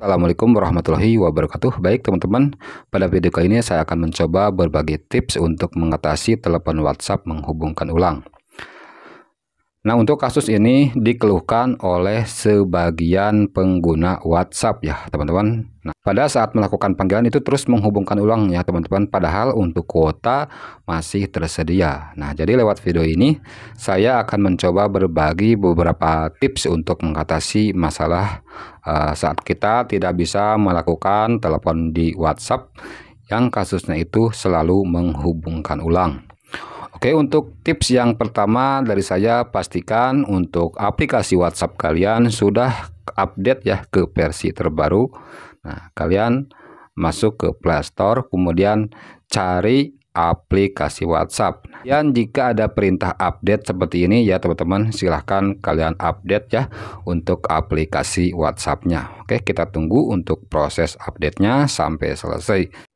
Assalamualaikum warahmatullahi wabarakatuh Baik teman-teman, pada video kali ini saya akan mencoba berbagi tips untuk mengatasi telepon WhatsApp menghubungkan ulang Nah, untuk kasus ini dikeluhkan oleh sebagian pengguna WhatsApp ya, teman-teman. Nah, pada saat melakukan panggilan itu terus menghubungkan ulang ya, teman-teman. Padahal untuk kuota masih tersedia. Nah, jadi lewat video ini saya akan mencoba berbagi beberapa tips untuk mengatasi masalah uh, saat kita tidak bisa melakukan telepon di WhatsApp yang kasusnya itu selalu menghubungkan ulang. Oke, untuk tips yang pertama dari saya pastikan untuk aplikasi WhatsApp kalian sudah update ya ke versi terbaru. Nah, kalian masuk ke Play Store kemudian cari aplikasi WhatsApp. Dan jika ada perintah update seperti ini ya teman-teman, silahkan kalian update ya untuk aplikasi WhatsApp-nya. Oke, kita tunggu untuk proses update-nya sampai selesai.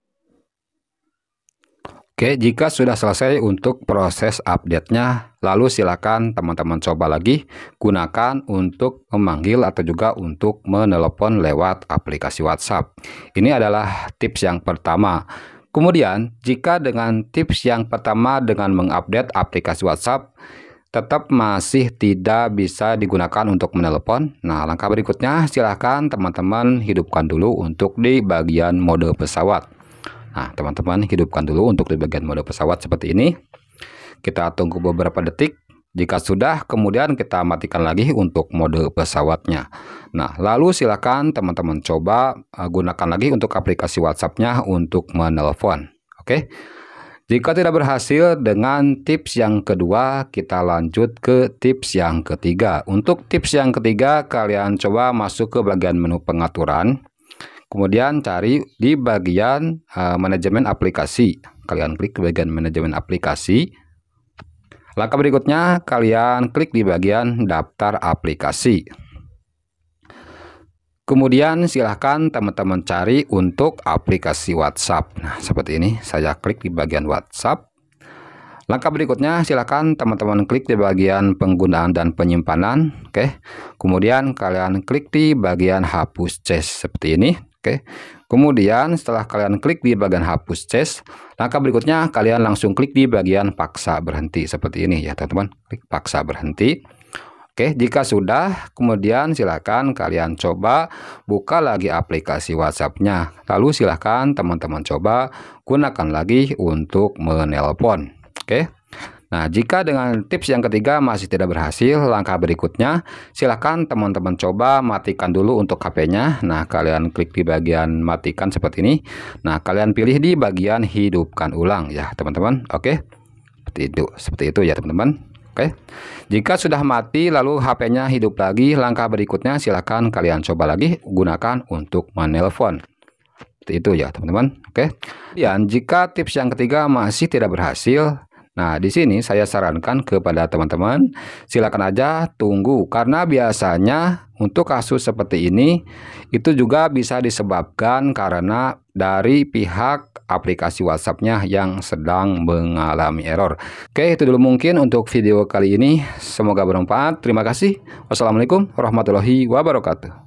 Oke, jika sudah selesai untuk proses update-nya, lalu silakan teman-teman coba lagi gunakan untuk memanggil atau juga untuk menelepon lewat aplikasi WhatsApp. Ini adalah tips yang pertama. Kemudian, jika dengan tips yang pertama dengan mengupdate aplikasi WhatsApp tetap masih tidak bisa digunakan untuk menelepon. Nah, langkah berikutnya silakan teman-teman hidupkan dulu untuk di bagian mode pesawat. Nah, teman-teman hidupkan dulu untuk di bagian mode pesawat seperti ini. Kita tunggu beberapa detik. Jika sudah, kemudian kita matikan lagi untuk mode pesawatnya. Nah, lalu silakan teman-teman coba eh, gunakan lagi untuk aplikasi WhatsApp-nya untuk menelpon. Oke. Jika tidak berhasil dengan tips yang kedua, kita lanjut ke tips yang ketiga. Untuk tips yang ketiga, kalian coba masuk ke bagian menu pengaturan. Kemudian cari di bagian uh, manajemen aplikasi. Kalian klik ke bagian manajemen aplikasi. Langkah berikutnya, kalian klik di bagian daftar aplikasi. Kemudian silahkan teman-teman cari untuk aplikasi WhatsApp. Nah, seperti ini saya klik di bagian WhatsApp. Langkah berikutnya silahkan teman-teman klik di bagian penggunaan dan penyimpanan. Oke. Kemudian kalian klik di bagian hapus cache seperti ini. Oke. Kemudian setelah kalian klik di bagian hapus cache, langkah berikutnya kalian langsung klik di bagian paksa berhenti seperti ini ya, teman-teman. Klik paksa berhenti. Oke, jika sudah, kemudian silakan kalian coba buka lagi aplikasi WhatsApp-nya. Lalu silakan teman-teman coba gunakan lagi untuk menelpon. Oke. Nah, jika dengan tips yang ketiga masih tidak berhasil, langkah berikutnya silahkan teman-teman coba matikan dulu untuk HP-nya. Nah, kalian klik di bagian matikan seperti ini. Nah, kalian pilih di bagian hidupkan ulang ya, teman-teman. Oke. Seperti itu, seperti itu ya, teman-teman. Oke. Jika sudah mati lalu HP-nya hidup lagi, langkah berikutnya silahkan kalian coba lagi gunakan untuk menelpon itu ya teman-teman oke okay. dan jika tips yang ketiga masih tidak berhasil Nah, di sini saya sarankan kepada teman-teman, silakan aja tunggu karena biasanya untuk kasus seperti ini itu juga bisa disebabkan karena dari pihak aplikasi WhatsApp-nya yang sedang mengalami error. Oke, itu dulu mungkin untuk video kali ini. Semoga bermanfaat. Terima kasih. Wassalamualaikum warahmatullahi wabarakatuh.